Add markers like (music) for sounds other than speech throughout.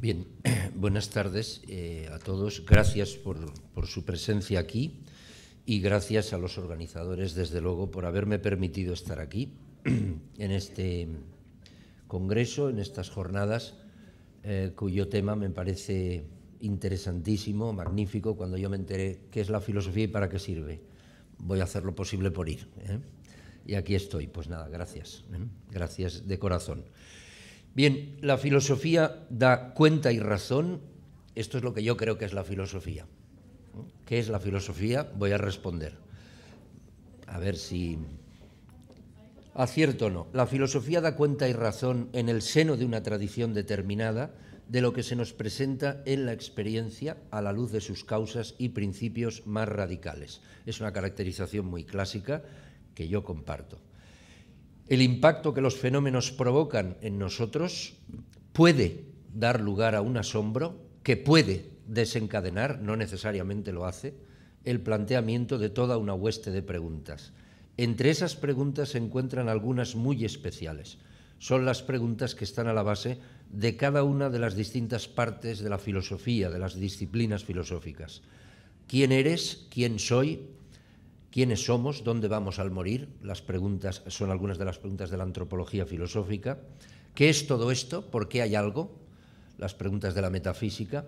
Bien, (clears throat) buenas tardes eh, a todos. Gracias por, su presencia aquí y gracias a los organizadores, desde luego, por haberme permitido estar aquí (clears throat) en este congreso, en estas jornadas, eh, cuyo tema me parece interesantísimo, magnífico, cuando yo me enteré qué es la filosofía y para qué sirve. Voy a hacer lo posible por ir. ¿eh? Y aquí estoy. Pues nada, gracias. Gracias de corazón. Bien, la filosofía da cuenta y razón. Esto es lo que yo creo que es la filosofía. ¿Qué es la filosofía? Voy a responder. A ver si acierto o no. La filosofía da cuenta y razón en el seno de una tradición determinada de lo que se nos presenta en la experiencia a la luz de sus causas y principios más radicales. Es una caracterización muy clásica que yo comparto el impacto que los fenómenos provocan en nosotros puede dar lugar a un asombro que puede desencadenar, no necesariamente lo hace, el planteamiento de toda una hueste de preguntas. Entre esas preguntas se encuentran algunas muy especiales. Son las preguntas que están a la base de cada una de las distintas partes de la filosofía, de las disciplinas filosóficas. ¿Quién eres? ¿Quién soy? quiénes somos, dónde vamos al morir, las preguntas son algunas de las preguntas de la antropología filosófica, qué es todo esto, por qué hay algo, las preguntas de la metafísica,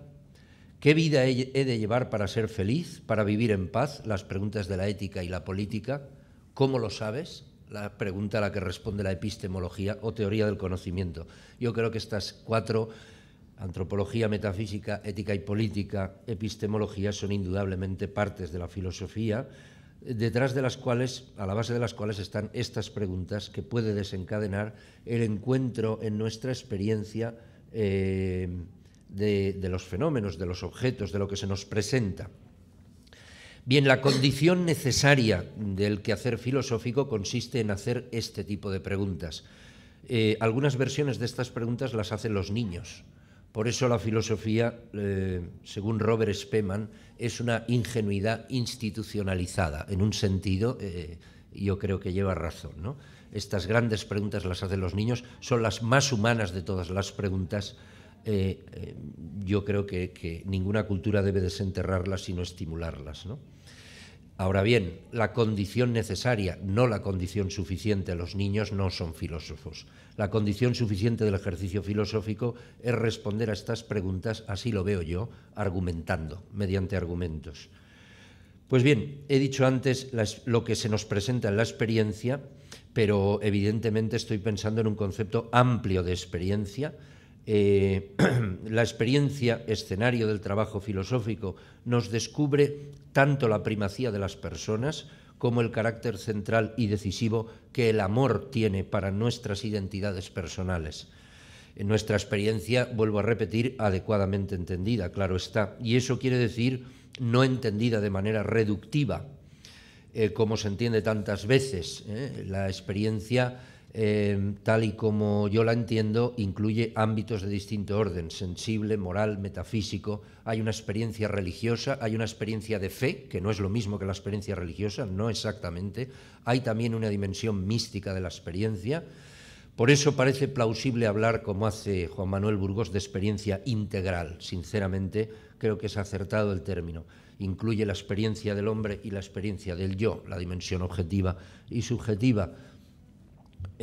qué vida he de llevar para ser feliz, para vivir en paz, las preguntas de la ética y la política, cómo lo sabes, la pregunta a la que responde la epistemología o teoría del conocimiento. Yo creo que estas cuatro, antropología, metafísica, ética y política, epistemología, son indudablemente partes de la filosofía detrás de las cuales, a la base de las cuales están estas preguntas que puede desencadenar el encuentro en nuestra experiencia eh, de, los fenómenos, de los objetos, de lo que se nos presenta. Bien, la condición necesaria del quehacer filosófico consiste en hacer este tipo de preguntas. Eh, algunas versiones de estas preguntas las hacen los niños. Por eso la filosofía, eh, según Robert Speman, es una ingenuidad institucionalizada. En un sentido, eh, yo creo que lleva razón. Estas grandes preguntas las hacen los niños, son las más humanas de todas las preguntas. Eh, yo creo que, ninguna cultura debe desenterrarlas, sino estimularlas. Ahora bien, la condición necesaria, no la condición suficiente, los niños no son filósofos. La condición suficiente del ejercicio filosófico es responder a estas preguntas, así lo veo yo, argumentando, mediante argumentos. Pues bien, he dicho antes lo que se nos presenta en la experiencia, pero evidentemente estoy pensando en un concepto amplio de experiencia, eh, (clears throat) la experiencia escenario del trabajo filosófico nos descubre tanto la primacía de las personas como el carácter central y decisivo que el amor tiene para nuestras identidades personales. nuestra experiencia, vuelvo a repetir, adecuadamente entendida, claro está. Y eso quiere decir no entendida de manera reductiva, eh, como se entiende tantas veces. Eh, la experiencia Em, tal y como yo la entiendo, incluye ámbitos de distinto orden, sensible, moral, metafísico. Hay una experiencia religiosa, hay una experiencia de fe, que no es lo mismo que la experiencia religiosa, no exactamente. Hay también una dimensión mística de la experiencia. Por eso parece plausible hablar, como hace Juan Manuel Burgos, de experiencia integral. Sinceramente, creo que es acertado el término. Incluye la experiencia del hombre y la experiencia del yo, la dimensión objetiva y subjetiva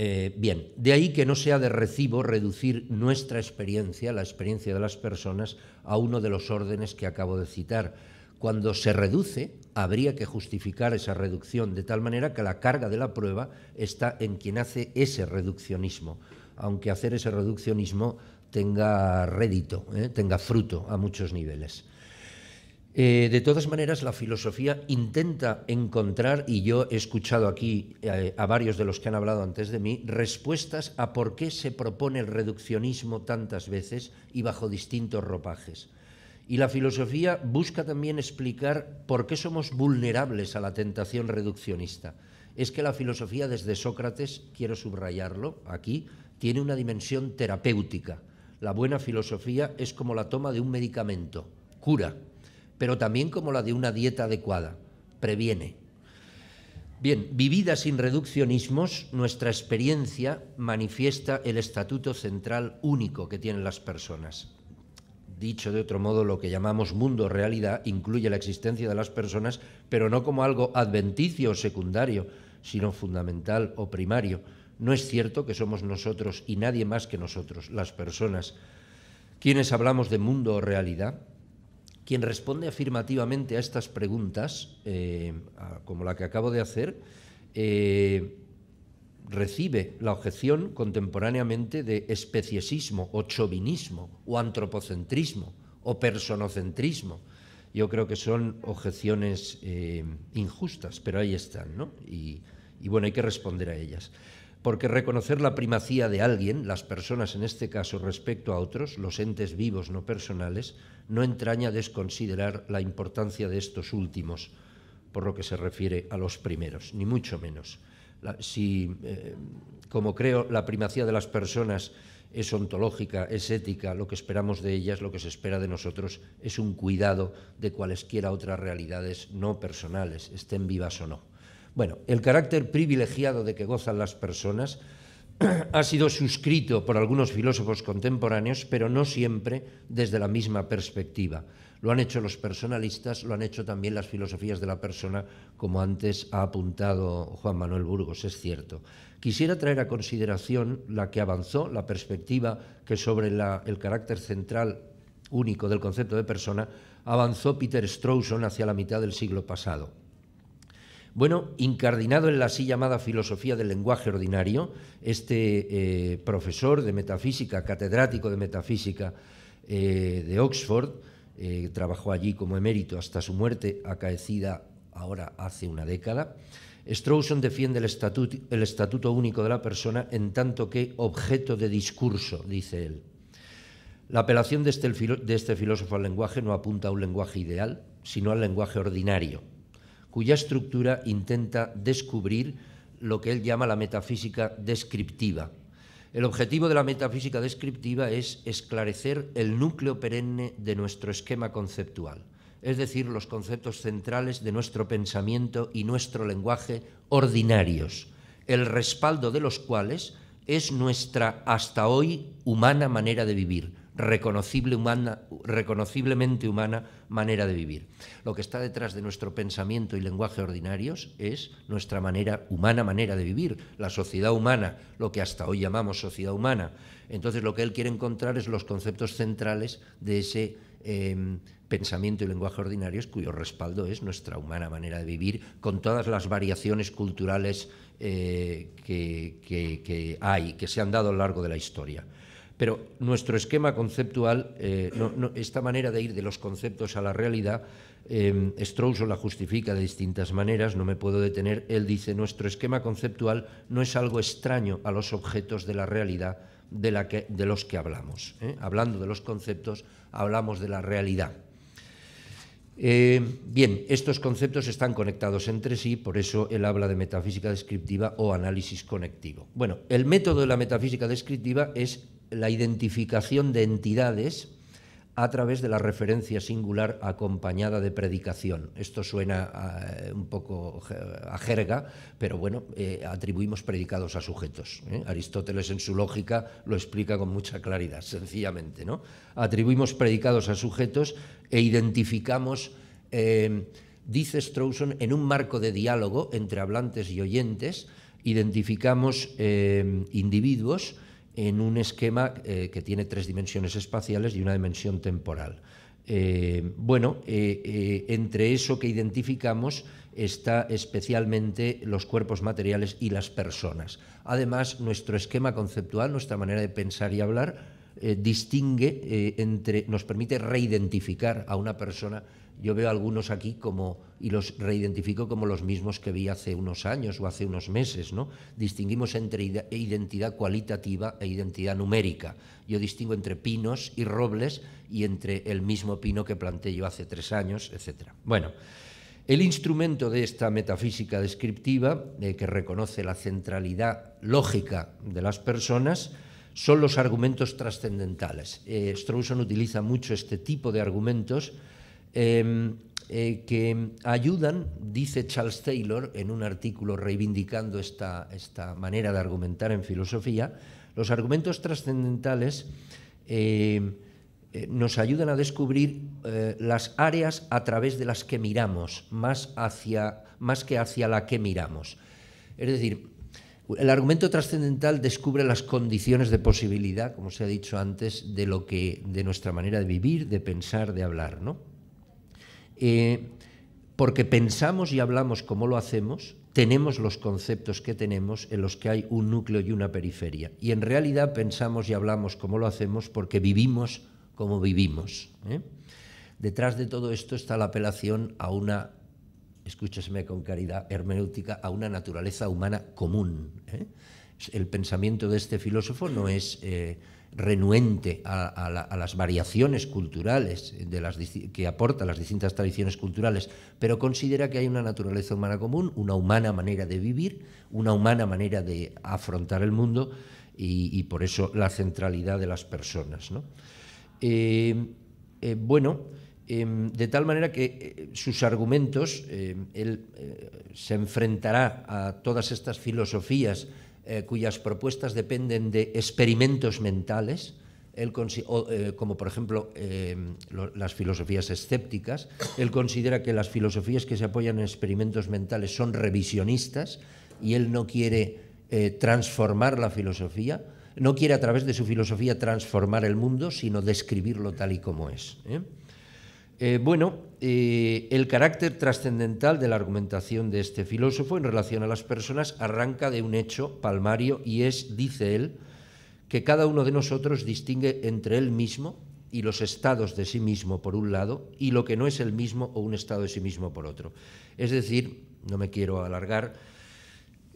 eh, bien, de ahí que no sea de recibo reducir nuestra experiencia, la experiencia de las personas, a uno de los órdenes que acabo de citar. Cuando se reduce, habría que justificar esa reducción de tal manera que la carga de la prueba está en quien hace ese reduccionismo, aunque hacer ese reduccionismo tenga rédito, ¿eh? tenga fruto a muchos niveles. Eh, de todas maneras, la filosofía intenta encontrar, y yo he escuchado aquí eh, a varios de los que han hablado antes de mí, respuestas a por qué se propone el reduccionismo tantas veces y bajo distintos ropajes. Y la filosofía busca también explicar por qué somos vulnerables a la tentación reduccionista. Es que la filosofía desde Sócrates, quiero subrayarlo aquí, tiene una dimensión terapéutica. La buena filosofía es como la toma de un medicamento, cura pero también como la de una dieta adecuada. Previene. Bien, vivida sin reduccionismos, nuestra experiencia manifiesta el estatuto central único que tienen las personas. Dicho de otro modo, lo que llamamos mundo realidad incluye la existencia de las personas, pero no como algo adventicio o secundario, sino fundamental o primario. No es cierto que somos nosotros y nadie más que nosotros, las personas. Quienes hablamos de mundo o realidad, quien responde afirmativamente a estas preguntas, eh, como la que acabo de hacer, eh, recibe la objeción contemporáneamente de especiesismo o chauvinismo o antropocentrismo o personocentrismo. Yo creo que son objeciones eh, injustas, pero ahí están, ¿no? Y, y bueno, hay que responder a ellas porque reconocer la primacía de alguien, las personas en este caso respecto a otros, los entes vivos no personales, no entraña desconsiderar la importancia de estos últimos, por lo que se refiere a los primeros, ni mucho menos. si, eh, como creo, la primacía de las personas es ontológica, es ética, lo que esperamos de ellas, lo que se espera de nosotros es un cuidado de cualesquiera otras realidades no personales, estén vivas o no. Bueno, el carácter privilegiado de que gozan las personas (clears throat) ha sido suscrito por algunos filósofos contemporáneos, pero no siempre desde la misma perspectiva. Lo han hecho los personalistas, lo han hecho también las filosofías de la persona, como antes ha apuntado Juan Manuel Burgos, es cierto. Quisiera traer a consideración la que avanzó, la perspectiva que sobre el carácter central único del concepto de persona avanzó Peter Strawson hacia la mitad del siglo pasado. Bueno, incardinado en la así llamada filosofía del lenguaje ordinario, este eh, profesor de metafísica, catedrático de metafísica eh, de Oxford, eh, trabajó allí como emérito hasta su muerte acaecida ahora hace una década, Strawson defiende el, estatuto, único de la persona en tanto que objeto de discurso, dice él. La apelación de este, este filósofo al lenguaje no apunta a un lenguaje ideal, sino al lenguaje ordinario, cuya estructura intenta descubrir lo que él llama la metafísica descriptiva. El objetivo de la metafísica descriptiva es esclarecer el núcleo perenne de nuestro esquema conceptual, es decir, los conceptos centrales de nuestro pensamiento y nuestro lenguaje ordinarios, el respaldo de los cuales es nuestra hasta hoy humana manera de vivir, reconocible humana, reconociblemente humana manera de vivir. Lo que está detrás de nuestro pensamiento y lenguaje ordinarios es nuestra manera humana manera de vivir, la sociedad humana, lo que hasta hoy llamamos sociedad humana. Entonces lo que él quiere encontrar es los conceptos centrales de ese em, pensamiento y lenguaje ordinarios cuyo respaldo es nuestra humana manera de vivir con todas las variaciones culturales eh, que hay, que se han dado a lo largo de la historia. Pero nuestro esquema conceptual, eh, esta manera de ir de los conceptos a la realidad, eh, Strauss la justifica de distintas maneras, no me puedo detener. Él dice, nuestro esquema conceptual no es algo extraño a los objetos de la realidad de, los que hablamos. ¿eh? Hablando de los conceptos, hablamos de la realidad. bien, estos conceptos están conectados entre sí, por eso él habla de metafísica descriptiva o análisis conectivo. Bueno, el método de la metafísica descriptiva es la identificación de entidades a través de la referencia singular acompañada de predicación. Esto suena eh, un poco a jerga, pero bueno, eh, atribuimos predicados a sujetos. ¿eh? Aristóteles en su lógica lo explica con mucha claridad, sencillamente. ¿no? Atribuimos predicados a sujetos e identificamos, dice Strawson, en un marco de diálogo entre hablantes y oyentes, identificamos individuos, en un esquema eh, que tiene tres dimensiones espaciales y una dimensión temporal. Eh, bueno, eh, entre eso que identificamos está especialmente los cuerpos materiales y las personas. Además, nuestro esquema conceptual, nuestra manera de pensar y hablar, eh, distingue eh, entre, nos permite reidentificar a una persona. Yo veo algunos aquí como, y los reidentifico como los mismos que vi hace unos años o hace unos meses, ¿no? Distinguimos entre identidad cualitativa e identidad numérica. Yo distingo entre pinos y robles y entre el mismo pino que planté yo hace tres años, etc. Bueno, el instrumento de esta metafísica descriptiva, eh, que reconoce la centralidad lógica de las personas, son los argumentos trascendentales. Eh, utiliza mucho este tipo de argumentos em, eh, que ayudan, dice Charles Taylor en un artículo reivindicando esta, esta manera de argumentar en filosofía, los argumentos trascendentales em, eh, nos ayudan a descubrir eh, las áreas a través de las que miramos, más, hacia, más que hacia la que miramos. Es decir, el argumento trascendental descubre las condiciones de posibilidad, como se ha dicho antes, de lo que de nuestra manera de vivir, de pensar, de hablar, ¿no? Eh, porque pensamos y hablamos como lo hacemos, tenemos los conceptos que tenemos en los que hay un núcleo y una periferia. Y en realidad pensamos y hablamos como lo hacemos porque vivimos como vivimos. ¿eh? Detrás de todo esto está la apelación a una escúchese con caridad hermenéutica, a una naturaleza humana común. ¿eh? El pensamiento de este filósofo no es eh, renuente a, las variaciones culturales que aporta las distintas tradiciones culturales, pero considera que hay una naturaleza humana común, una humana manera de vivir, una humana manera de afrontar el mundo y, por eso la centralidad de las personas. Eh, bueno, Em, de tal manera que eh, sus argumentos, em, él eh, se enfrentará a todas estas filosofías eh, cuyas propuestas dependen de experimentos mentales, como por ejemplo em, las filosofías escépticas, él considera que las filosofías que se apoyan en experimentos mentales son revisionistas y él no quiere transformar la filosofía, no quiere a través de su filosofía transformar el mundo, sino describirlo tal y como es. Eh, bueno, eh, el carácter trascendental de la argumentación de este filósofo en relación a las personas arranca de un hecho palmario y es, dice él, que cada uno de nosotros distingue entre él mismo y los estados de sí mismo por un lado y lo que no es el mismo o un estado de sí mismo por otro. Es decir, no me quiero alargar,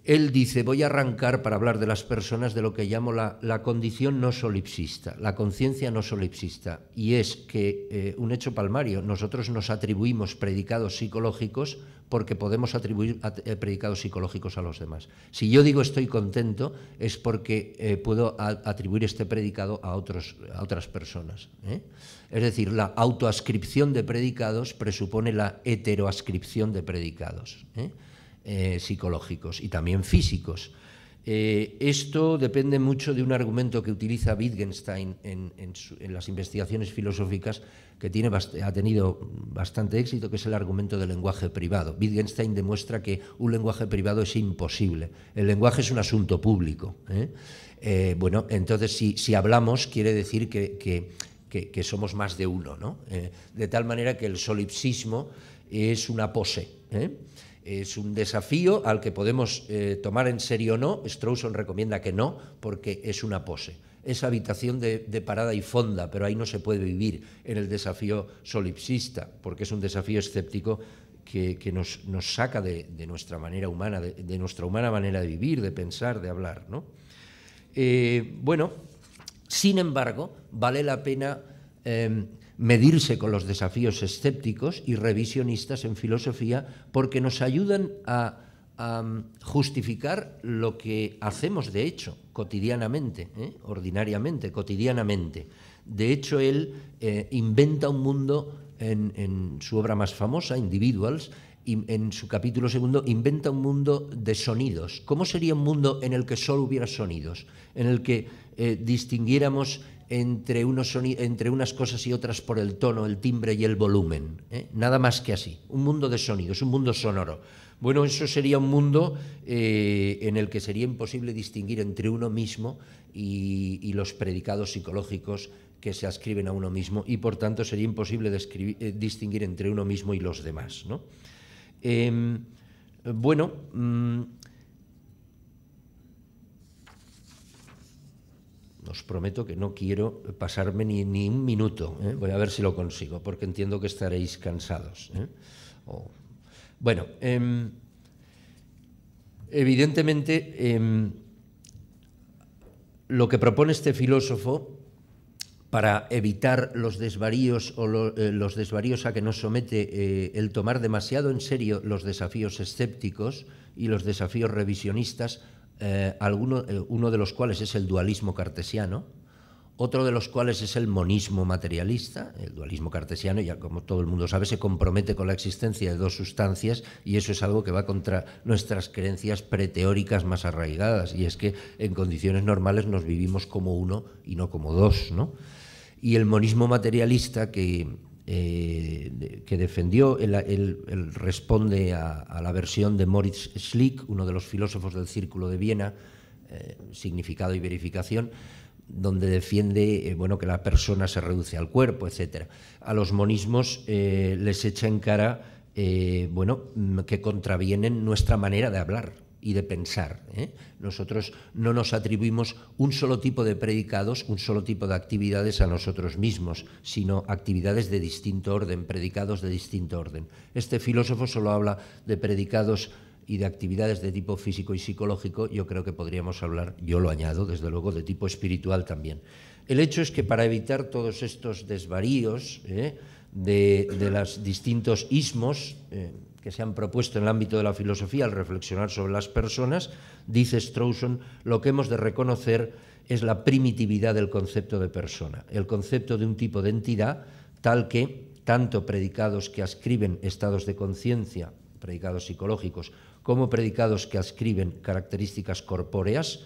él dice, voy a arrancar para hablar de las personas de lo que llamo la, la condición no solipsista, la conciencia no solipsista, y es que eh, un hecho palmario, nosotros nos atribuimos predicados psicológicos porque podemos atribuir eh, predicados psicológicos a los demás. Si yo digo estoy contento es porque eh, puedo atribuir este predicado a, otros, a otras personas. Es decir, la autoascripción de predicados presupone la heteroascripción de predicados. Eh, psicológicos y también físicos. Eh, esto depende mucho de un argumento que utiliza Wittgenstein en, las investigaciones filosóficas que tiene, ha tenido bastante éxito, que es el argumento del lenguaje privado. Wittgenstein demuestra que un lenguaje privado es imposible. El lenguaje es un asunto público. ¿eh? bueno, entonces si, hablamos quiere decir que, somos más de uno, de tal manera que el solipsismo es una pose. Es un desafío al que podemos eh, tomar en serio o no. Strawson recomienda que no, porque es una pose. Es habitación de, parada y fonda, pero ahí no se puede vivir en el desafío solipsista, porque es un desafío escéptico que, nos, saca de, nuestra manera humana, de, nuestra humana manera de vivir, de pensar, de hablar. ¿no? Eh, bueno, sin embargo, vale la pena em, medirse con los desafíos escépticos y revisionistas en filosofía porque nos ayudan a, mm, justificar lo que hacemos de hecho cotidianamente, ¿eh? ordinariamente, cotidianamente. De hecho, él eh, inventa un mundo en, su obra más famosa, Individuals, y en su capítulo segundo inventa un mundo de sonidos. ¿Cómo sería un mundo en el que solo hubiera sonidos? En el que eh, distinguiéramos entre, entre unas cosas y otras por el tono, el timbre y el volumen. ¿eh? Nada más que así. Un mundo de sonidos, un mundo sonoro. Bueno, eso sería un mundo eh, en el que sería imposible distinguir entre uno mismo y, los predicados psicológicos que se ascriben a uno mismo y por tanto sería imposible eh, distinguir entre uno mismo y los demás. ¿no? Em, bueno, mm, os prometo que no quiero pasarme ni, un minuto. ¿eh? Voy a ver si lo consigo, porque entiendo que estaréis cansados. ¿eh? Bueno, em, evidentemente em, lo que propone este filósofo para evitar los desvaríos o eh, los desvaríos a que nos somete el tomar demasiado en serio los desafíos escépticos y los desafíos revisionistas eh, eh, uno de los cuales es el dualismo cartesiano, otro de los cuales es el monismo materialista. El dualismo cartesiano, ya como todo el mundo sabe, se compromete con la existencia de dos sustancias y eso es algo que va contra nuestras creencias preteóricas más arraigadas y es que en condiciones normales nos vivimos como uno y no como dos. ¿no? Y el monismo materialista que eh, que defendió, él, responde a, la versión de Moritz Schlick, uno de los filósofos del Círculo de Viena, eh, significado y verificación, donde defiende eh, bueno, que la persona se reduce al cuerpo, etc. A los monismos les echa en cara bueno, mm, que contravienen nuestra manera de hablar y de pensar. ¿eh? Nosotros no nos atribuimos un solo tipo de predicados, un solo tipo de actividades a nosotros mismos, sino actividades de distinto orden, predicados de distinto orden. Este filósofo solo habla de predicados y de actividades de tipo físico y psicológico, yo creo que podríamos hablar, yo lo añado, desde luego, de tipo espiritual también. El hecho es que para evitar todos estos desvaríos ¿eh? de, los distintos ismos, eh, que se han propuesto en el ámbito de la filosofía al reflexionar sobre las personas, dice Strawson, lo que hemos de reconocer es la primitividad del concepto de persona, el concepto de un tipo de entidad tal que tanto predicados que ascriben estados de conciencia, predicados psicológicos, como predicados que ascriben características corpóreas,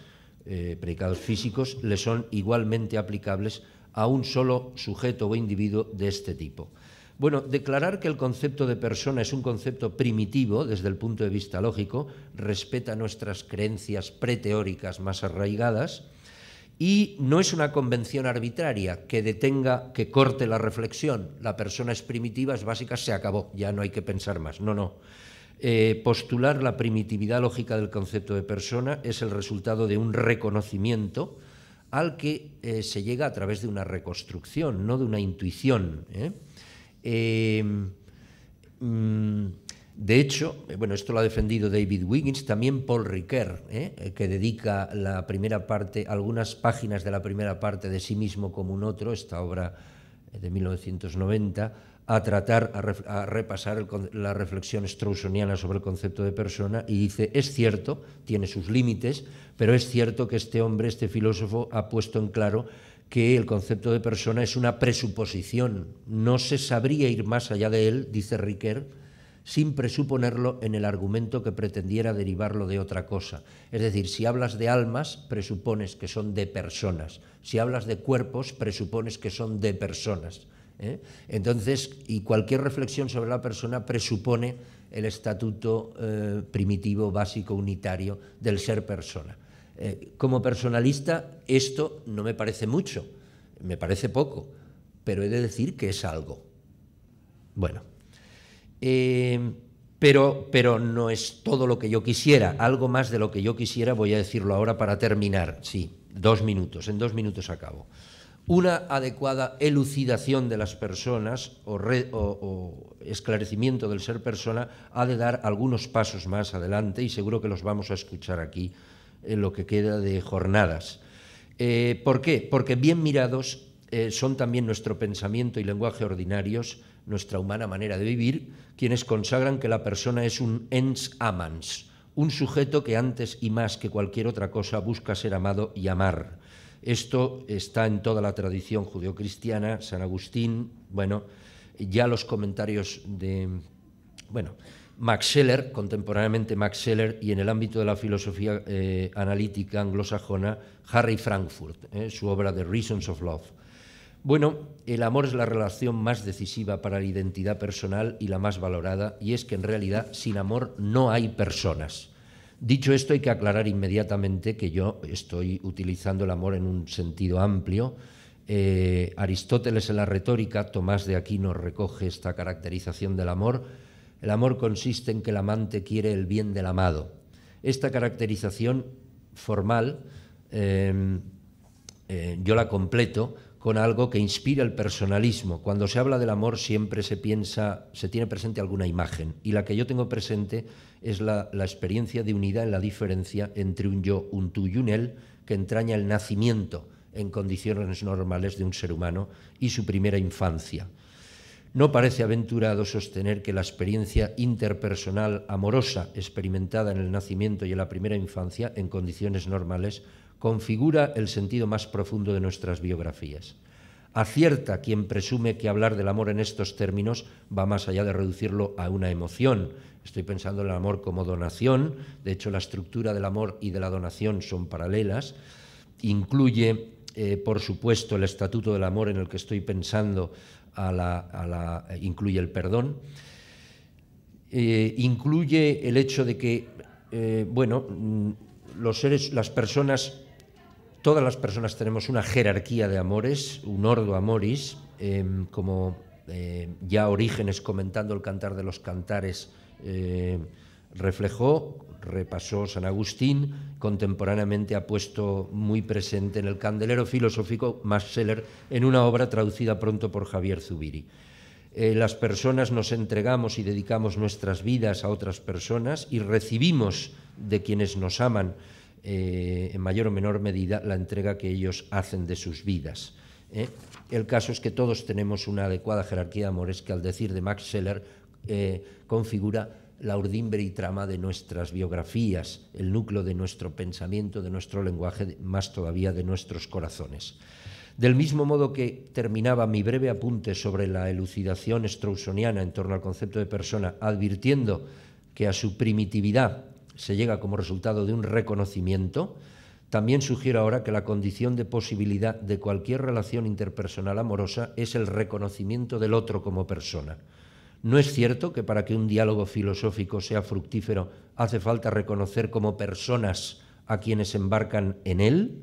eh, predicados físicos, le son igualmente aplicables a un solo sujeto o individuo de este tipo. Bueno, declarar que el concepto de persona es un concepto primitivo desde el punto de vista lógico, respeta nuestras creencias preteóricas más arraigadas y no es una convención arbitraria que detenga, que corte la reflexión. La persona es primitiva, es básica, se acabó, ya no hay que pensar más. No, no. Eh, postular la primitividad lógica del concepto de persona es el resultado de un reconocimiento al que eh, se llega a través de una reconstrucción, no de una intuición. ¿eh? Em, mm, de hecho, eh, bueno, esto lo ha defendido David Wiggins, también Paul Ricoeur, eh, eh, que dedica la primera parte, algunas páginas de la primera parte de sí mismo como un otro, esta obra de 1990, a tratar, a, repasar la reflexión straussoniana sobre el concepto de persona y dice, es cierto, tiene sus límites, pero es cierto que este hombre, este filósofo, ha puesto en claro que el concepto de persona es una presuposición. No se sabría ir más allá de él, dice Riquer, sin presuponerlo en el argumento que pretendiera derivarlo de otra cosa. Es decir, si hablas de almas, presupones que son de personas. Si hablas de cuerpos, presupones que son de personas. ¿eh? Entonces, y cualquier reflexión sobre la persona presupone el estatuto eh, primitivo, básico, unitario del ser persona. Eh, como personalista, esto no me parece mucho, me parece poco, pero he de decir que es algo. Bueno, eh, pero, pero no es todo lo que yo quisiera, algo más de lo que yo quisiera, voy a decirlo ahora para terminar, sí, dos minutos, en dos minutos acabo. Una adecuada elucidación de las personas o esclarecimiento del ser persona ha de dar algunos pasos más adelante y seguro que los vamos a escuchar aquí en lo que queda de jornadas. Eh, ¿Por qué? Porque bien mirados eh, son también nuestro pensamiento y lenguaje ordinarios, nuestra humana manera de vivir, quienes consagran que la persona es un ens amans, un sujeto que antes y más que cualquier otra cosa busca ser amado y amar. Esto está en toda la tradición judeocristiana, San Agustín, bueno, ya los comentarios de, bueno, Max Scheler, contemporáneamente Max Scheler, y en el ámbito de la filosofía eh, analítica anglosajona, Harry Frankfurt, eh, su obra The Reasons of Love. Bueno, el amor es la relación más decisiva para la identidad personal y la más valorada, y es que en realidad sin amor no hay personas. Dicho esto, hay que aclarar inmediatamente que yo estoy utilizando el amor en un sentido amplio, eh, Aristóteles en la retórica, Tomás de Aquino recoge esta caracterización del amor, el amor consiste en que el amante quiere el bien del amado. Esta caracterización formal em, eh, yo la completo con algo que inspira el personalismo. Cuando se habla del amor siempre se piensa, se tiene presente alguna imagen y la que yo tengo presente es la, la experiencia de unidad en la diferencia entre un yo, un tú y un él que entraña el nacimiento en condiciones normales de un ser humano y su primera infancia. No parece aventurado sostener que la experiencia interpersonal amorosa experimentada en el nacimiento y en la primera infancia, en condiciones normales, configura el sentido más profundo de nuestras biografías. Acierta quien presume que hablar del amor en estos términos va más allá de reducirlo a una emoción. Estoy pensando en el amor como donación, de hecho la estructura del amor y de la donación son paralelas. Incluye, eh, por supuesto, el estatuto del amor en el que estoy pensando a la, incluye el perdón, eh, incluye el hecho de que, eh, bueno, mm, los seres, las personas, todas las personas tenemos una jerarquía de amores, un ordo amoris, em, como eh, ya Orígenes comentando el Cantar de los Cantares reflejó, repasó San Agustín, contemporáneamente ha puesto muy presente en el candelero filosófico Max seller en una obra traducida pronto por Javier Zubiri. Eh, las personas nos entregamos y dedicamos nuestras vidas a otras personas y recibimos de quienes nos aman eh, en mayor o menor medida la entrega que ellos hacen de sus vidas. Eh. El caso es que todos tenemos una adecuada jerarquía de amores que al decir de Max Scheler configura la urdimbre y trama de nuestras biografías, el núcleo de nuestro pensamiento, de nuestro lenguaje, más todavía de nuestros corazones. Del mismo modo que terminaba mi breve apunte sobre la elucidación straussoniana en torno al concepto de persona, advirtiendo que a su primitividad se llega como resultado de un reconocimiento, también sugiero ahora que la condición de posibilidad de cualquier relación interpersonal amorosa es el reconocimiento del otro como persona. No es cierto que para que un diálogo filosófico sea fructífero hace falta reconocer como personas a quienes embarcan en él.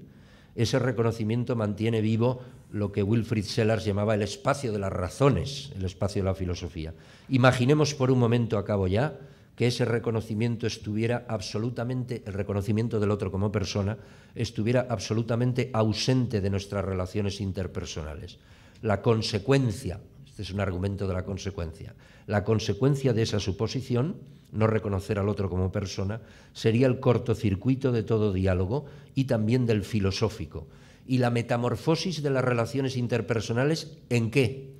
Ese reconocimiento mantiene vivo lo que Wilfrid Sellars llamaba el espacio de las razones, el espacio de la filosofía. Imaginemos por un momento, cabo ya, que ese reconocimiento estuviera absolutamente, el reconocimiento del otro como persona, estuviera absolutamente ausente de nuestras relaciones interpersonales. La consecuencia este es un argumento de la consecuencia. La consecuencia de esa suposición, no reconocer al otro como persona, sería el cortocircuito de todo diálogo y también del filosófico. ¿Y la metamorfosis de las relaciones interpersonales en qué?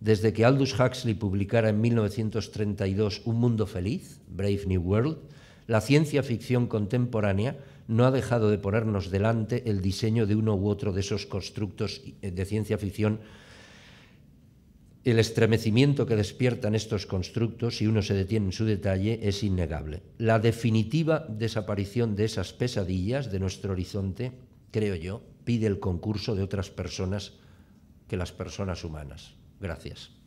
Desde que Aldous Huxley publicara en 1932 Un Mundo Feliz, Brave New World, la ciencia ficción contemporánea no ha dejado de ponernos delante el diseño de uno u otro de esos constructos eh, de ciencia ficción el estremecimiento que despiertan estos constructos, si uno se detiene en su detalle, es innegable. La definitiva desaparición de esas pesadillas de nuestro horizonte, creo yo, pide el concurso de otras personas que las personas humanas. Gracias.